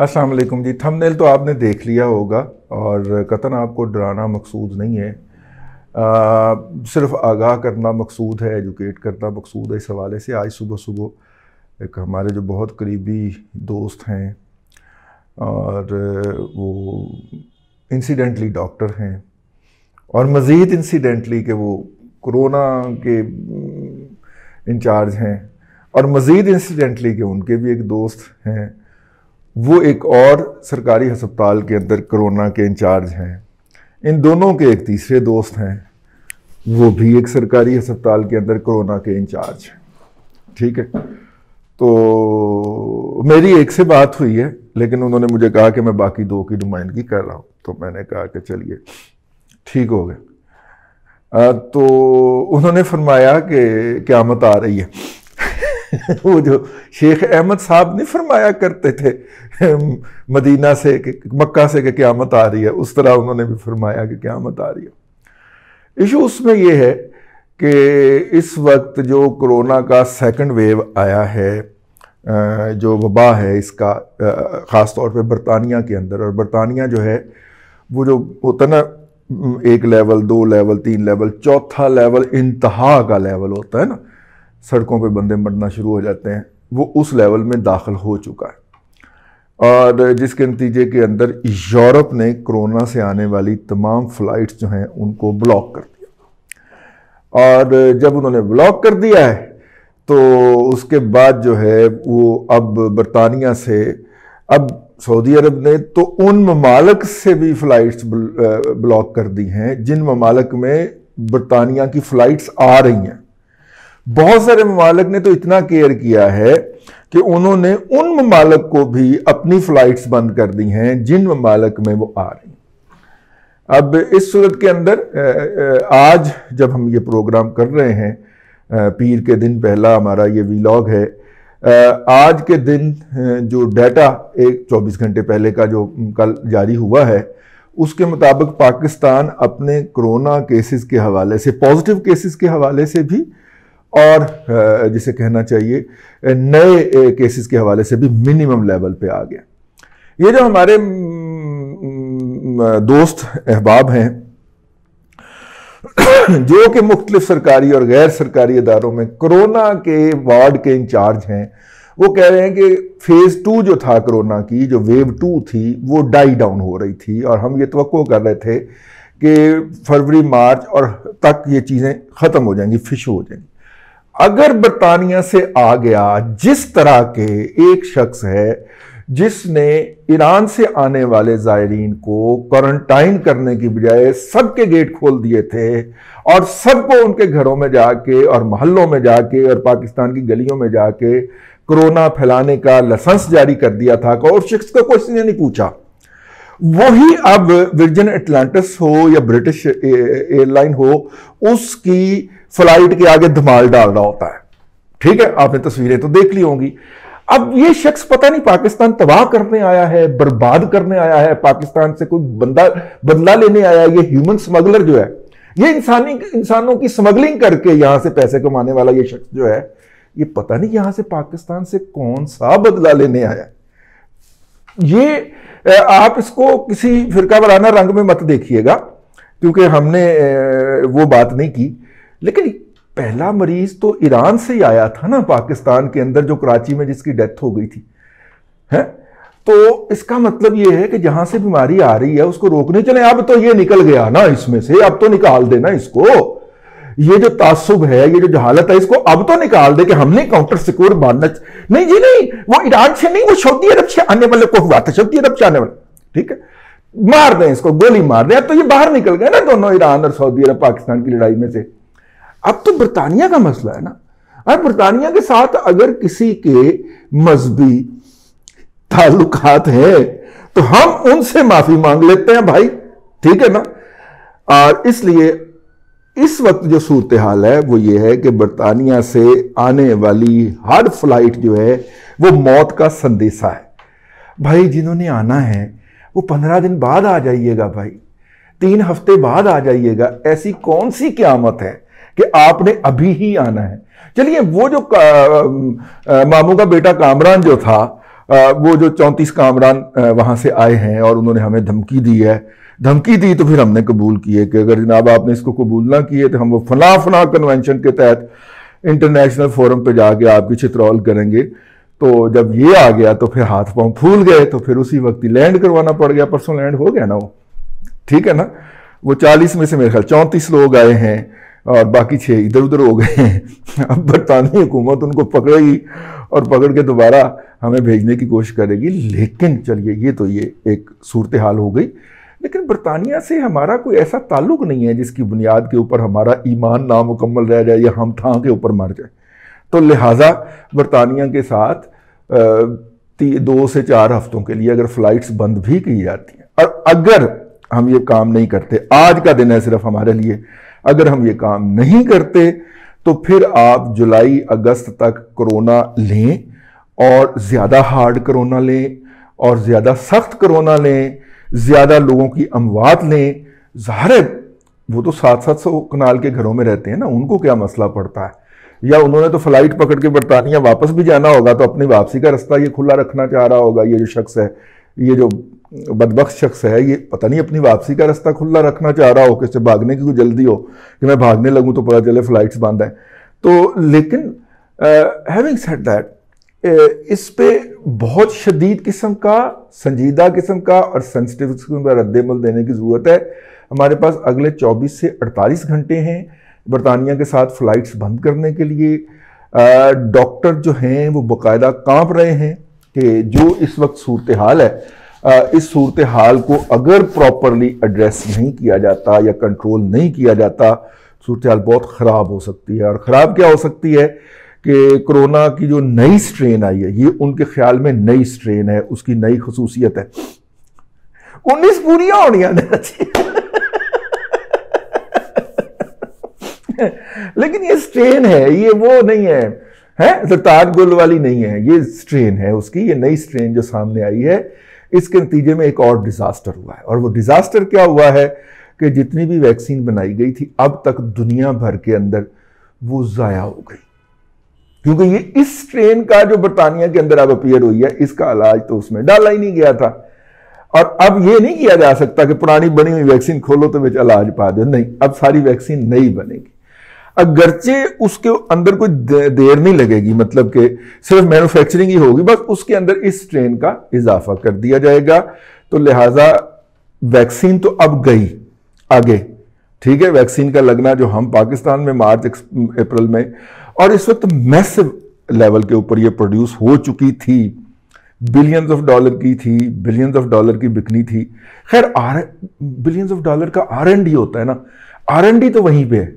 अस्सलाम वालेकुम जी थंबनेल तो आपने देख लिया होगा और कतन आपको डराना मकसूद नहीं है आ, सिर्फ आगाह करना मकसूद है एजुकेट करना मकसूद है इस हवाले से आज सुबह सुबह एक हमारे जो बहुत करीबी दोस्त हैं और वो इंसिडेंटली डॉक्टर हैं और मज़ीद इंसिडेंटली के वो कोरोना के इंचार्ज हैं और मज़ीद इंसिडेंटली के उनके भी एक दोस्त हैं वो एक और सरकारी अस्पताल के अंदर कोरोना के इंचार्ज हैं इन दोनों के एक तीसरे दोस्त हैं वो भी एक सरकारी अस्पताल के अंदर कोरोना के इंचार्ज हैं ठीक है तो मेरी एक से बात हुई है लेकिन उन्होंने मुझे कहा कि मैं बाकी दो की नुमाइंदगी कर रहा हूँ तो मैंने कहा कि चलिए ठीक हो गया तो उन्होंने फरमाया कि क्यामत आ रही है वो जो शेख अहमद साहब नहीं फरमाया करते थे मदीना से मक्का से कि क़्यामत आ रही है उस तरह उन्होंने भी फरमाया कि क़्यामत आ रही है इशू उसमें यह है कि इस वक्त जो कोरोना का सेकंड वेव आया है जो वबा है इसका ख़ास तौर पे बरतानिया के अंदर और बरतानिया जो है वो जो होता ना एक लेवल दो लेवल तीन लेवल चौथा लेवल इंतहा का लेवल होता है ना सड़कों पे बंदे मरना शुरू हो जाते हैं वो उस लेवल में दाखिल हो चुका है और जिसके नतीजे के अंदर यूरोप ने कोरोना से आने वाली तमाम फ़्लाइट्स जो हैं उनको ब्लॉक कर दिया और जब उन्होंने ब्लॉक कर दिया है तो उसके बाद जो है वो अब बरतानिया से अब सऊदी अरब ने तो उन ममालक से भी फ़्लाइट्स ब्लॉक कर दी हैं जिन ममालक में बरतानिया की फ़्लाइट्स आ रही हैं बहुत सारे ममालक ने तो इतना केयर किया है कि उन्होंने उन ममालक को भी अपनी फ्लाइट्स बंद कर दी हैं जिन ममालक में वो आ रही अब इस सूरत के अंदर आज जब हम ये प्रोग्राम कर रहे हैं पीर के दिन पहला हमारा ये वीलॉग है आज के दिन जो डाटा एक 24 घंटे पहले का जो कल जारी हुआ है उसके मुताबिक पाकिस्तान अपने कोरोना केसेस के हवाले से पॉजिटिव केसेस के हवाले से भी और जिसे कहना चाहिए नए केसेस के हवाले से भी मिनिमम लेवल पे आ गया ये जो हमारे दोस्त अहबाब हैं जो कि मुख्तलिफ सरकारी और गैर सरकारी इदारों में कोरोना के वार्ड के इंचार्ज हैं वो कह रहे हैं कि फेज़ टू जो था कोरोना की जो वेव टू थी वो डाई डाउन हो रही थी और हम ये तो कर रहे थे कि फरवरी मार्च और तक ये चीज़ें ख़त्म हो जाएंगी फिश हो जाएंगी अगर बरतानिया से आ गया जिस तरह के एक शख्स है जिसने ईरान से आने वाले ज़ायरीन को क्वारंटाइन करने की बजाय सबके गेट खोल दिए थे और सबको उनके घरों में जाके और मोहल्लों में जाके और पाकिस्तान की गलियों में जाके कोरोना फैलाने का लाइसेंस जारी कर दिया था और उस शख्स को क्वेश्चन नहीं पूछा वही अब वर्जिन अटलांटिस हो या ब्रिटिश एयरलाइन हो उसकी फ्लाइट के आगे धमाल डाल रहा होता है ठीक है आपने तस्वीरें तो देख ली होंगी अब ये शख्स पता नहीं पाकिस्तान तबाह करने आया है बर्बाद करने आया है पाकिस्तान से कोई बंदा बदला लेने आया है ये ह्यूमन स्मगलर जो है ये इंसानी इंसानों की स्मगलिंग करके यहां से पैसे कमाने वाला ये शख्स जो है ये पता नहीं यहां से पाकिस्तान से कौन सा बदला लेने आया है ये आप इसको किसी फिरका वाराना रंग में मत देखिएगा क्योंकि हमने वो बात नहीं की लेकिन पहला मरीज तो ईरान से ही आया था ना पाकिस्तान के अंदर जो कराची में जिसकी डेथ हो गई थी है तो इसका मतलब ये है कि जहां से बीमारी आ रही है उसको रोकने चले अब तो ये निकल गया ना इसमें से अब तो निकाल देना इसको ये जो तासुब है ये जो जहालत है इसको अब तो निकाल दे कि हमने काउंटर सिक्योर बांधना नहीं जी नहीं वो ईरान से नहीं वो सऊदी अरब से आने वाले को हुआ था सऊदी अरब से आने वाले ठीक है मार दें इसको गोली मार दें अब तो ये बाहर निकल गए ना दोनों ईरान और सऊदी अरब पाकिस्तान की लड़ाई में से अब तो बरतानिया का मसला है ना अब बरतानिया के साथ अगर किसी के मजहबी ताल्लुक हैं तो हम उनसे माफी मांग लेते हैं भाई ठीक है ना और इसलिए इस वक्त जो सूरत हाल है वो ये है कि बरतानिया से आने वाली हर फ्लाइट जो है वो मौत का संदेशा है भाई जिन्होंने आना है वो पंद्रह दिन बाद आ जाइएगा भाई तीन हफ्ते बाद आ जाइएगा ऐसी कौन सी क्यामत है कि आपने अभी ही आना है चलिए वो जो का, आ, मामू का बेटा कामरान जो था वो जो चौंतीस कामरान वहां से आए हैं और उन्होंने हमें धमकी दी है धमकी दी तो फिर हमने कबूल किए कि अगर जनाब आपने इसको कबूल ना किए तो हम वो फला फला कन्वेंशन के तहत इंटरनेशनल फोरम पे जाके आपकी चित्रौल करेंगे तो जब ये आ गया तो फिर हाथ पांव फूल गए तो फिर उसी वक्त लैंड करवाना पड़ गया परसों लैंड हो गया ना वो ठीक है ना वो चालीस में से मेरे ख्याल चौंतीस लोग आए हैं और बाकी छः इधर उधर हो गए हैं अब बरतानवी हुकूमत उनको पकड़ेगी और पकड़ के दोबारा हमें भेजने की कोशिश करेगी लेकिन चलिए ये तो ये एक सूरत हाल हो गई लेकिन बरतानिया से हमारा कोई ऐसा ताल्लुक नहीं है जिसकी बुनियाद के ऊपर हमारा ईमान नामुकम्मल रह जाए या हम था के ऊपर मर जाए तो लिहाजा बरतानिया के साथ दो से चार हफ्तों के लिए अगर फ़्लाइट्स बंद भी की जाती हैं और अगर हम ये काम नहीं करते आज का दिन है सिर्फ हमारे लिए अगर हम ये काम नहीं करते तो फिर आप जुलाई अगस्त तक कोरोना लें और ज़्यादा हार्ड करोना लें और ज़्यादा सख्त करोना लें ज़्यादा लोगों की अमवात लें ज़ाहिर वो तो सात सात सौ कनाल के घरों में रहते हैं ना उनको क्या मसला पड़ता है या उन्होंने तो फ्लाइट पकड़ के बरतानिया वापस भी जाना होगा तो अपनी वापसी का रास्ता ये खुला रखना चाह रहा होगा ये जो शख्स है ये जो बदबक शख्स है ये पता नहीं अपनी वापसी का रास्ता खुला रखना चाह रहा हो कि इससे भागने की कोई जल्दी हो कि मैं भागने लगूँ तो पता चले फ्लाइट्स बंद हैं तो लेकिन हैविंग सेट दैट इस पे बहुत शदीद किस्म का संजीदा किस्म का और सेंसिटिव किस्म का रद्दमल देने की ज़रूरत है हमारे पास अगले 24 से 48 घंटे हैं बरतानिया के साथ फ़्लाइट्स बंद करने के लिए डॉक्टर जो हैं वो बाकायदा कांप रहे हैं कि जो इस वक्त सूरत हाल है आ, इस सूरत हाल को अगर प्रॉपरली एड्रेस नहीं किया जाता या कंट्रोल नहीं किया जाता सूरत हाल बहुत ख़राब हो सकती है और ख़राब क्या हो सकती है कि कोरोना की जो नई स्ट्रेन आई है ये उनके ख्याल में नई स्ट्रेन है उसकी नई खसूसियत है उन्नीस पूरी होनी लेकिन ये स्ट्रेन है ये वो नहीं है है सरताज गुल वाली नहीं है ये स्ट्रेन है उसकी ये नई स्ट्रेन जो सामने आई है इसके नतीजे में एक और डिजास्टर हुआ है और वो डिजास्टर क्या हुआ है कि जितनी भी वैक्सीन बनाई गई थी अब तक दुनिया भर के अंदर वो ज़ाया हो गई क्योंकि ये इस स्ट्रेन का जो बर्तानिया के अंदर अब अपियर हुई है इसका इलाज तो उसमें डाला ही नहीं गया था और अब ये नहीं किया जा सकता कि पुरानी बनी हुई वैक्सीन खोलो तो बेच इलाज पा दो नहीं अब सारी वैक्सीन नहीं बनेगी अगरचे उसके अंदर कोई देर नहीं लगेगी मतलब कि सिर्फ मैन्युफैक्चरिंग ही होगी बस उसके अंदर इस ट्रेन का इजाफा कर दिया जाएगा तो लिहाजा वैक्सीन तो अब गई आगे ठीक है वैक्सीन का लगना जो हम पाकिस्तान में मार्च अप्रैल में और इस वक्त मैसिव लेवल के ऊपर ये प्रोड्यूस हो चुकी थी बिलियंस ऑफ डॉलर की थी बिलियंस ऑफ डॉलर की बिकनी थी खैर आर बिलियंस ऑफ डॉलर का आर एन डी होता है ना आर एन डी तो वहीं पे है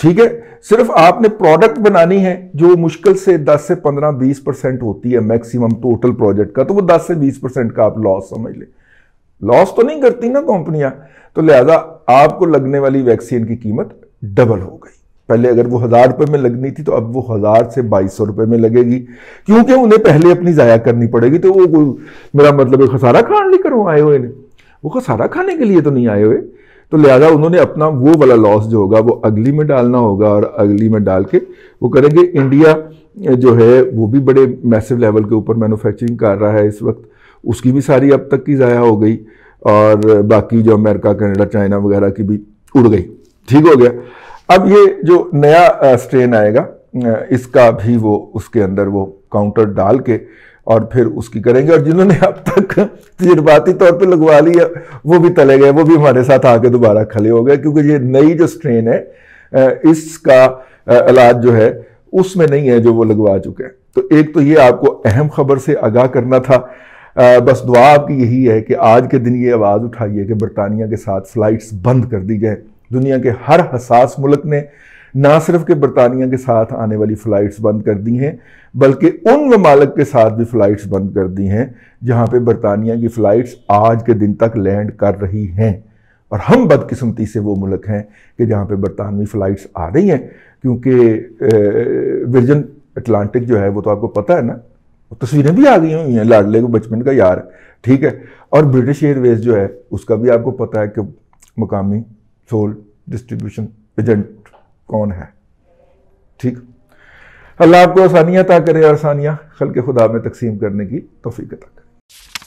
ठीक है सिर्फ आपने प्रोडक्ट बनानी है जो मुश्किल से 10 से 15 20 परसेंट होती है मैक्सिमम टोटल प्रोजेक्ट का तो वो 10 से 20 परसेंट का आप लॉस समझ ले लॉस तो नहीं करती ना कंपनियां तो लिहाजा आपको लगने वाली वैक्सीन की कीमत डबल हो गई पहले अगर वो हज़ार रुपये में लगनी थी तो अब वो हज़ार से बाईस सौ रुपये में लगेगी क्योंकि उन्हें पहले अपनी ज़ाया करनी पड़ेगी तो वो मेरा मतलब खसारा खान लेकर आए हुए ने वो खसारा खाने के लिए तो नहीं आए हुए तो लिहाजा उन्होंने अपना वो वाला लॉस जो होगा वो अगली में डालना होगा और अगली में डाल के वो करेंगे इंडिया जो है वो भी बड़े मैसिव लेवल के ऊपर मैनुफैक्चरिंग कर रहा है इस वक्त उसकी भी सारी अब तक की ज़ाया हो गई और बाकी जो अमेरिका कनाडा चाइना वगैरह की भी उड़ गई ठीक हो गया अब ये जो नया स्ट्रेन आएगा इसका भी वो उसके अंदर वो काउंटर डाल के और फिर उसकी करेंगे और जिन्होंने अब तक तजर्बाती तौर पे लगवा लिया वो भी तले गए वो भी हमारे साथ आके दोबारा खड़े हो गए क्योंकि ये नई जो स्ट्रेन है इसका इलाज जो है उसमें नहीं है जो वो लगवा चुके हैं तो एक तो ये आपको अहम खबर से आगाह करना था आ, बस दुआ आपकी यही है कि आज के दिन ये आवाज़ उठाइए कि बरतानिया के साथ स्लाइड्स बंद कर दी जाए दुनिया के हर हसास मुल्क ने ना सिर्फ कि बरतानिया के साथ आने वाली फ़्लाइट्स बंद कर दी हैं बल्कि उन ममालक के साथ भी फ़्लाइट्स बंद कर दी हैं जहाँ पर बरतानिया की फ़्लाइट्स आज के दिन तक लैंड कर रही हैं और हम बदकिस्मती से वो मुल्क हैं कि जहाँ पर बरतानवी फ़्लाइट्स आ रही हैं क्योंकि विजन अटलांटिक जो है वो तो आपको पता है ना तस्वीरें भी आ गई हुई हैं लाडले को बचपन का यार ठीक है और ब्रिटिश एयरवेज़ जो है उसका भी आपको पता है कि मकामी सोल डिस्ट्रीब्यूशन एजेंट कौन है ठीक अल्लाह आपको आसानियाँ अता करे और आसानियाँ खल के खुदा में तकसीम करने की तोफ़ी अता करे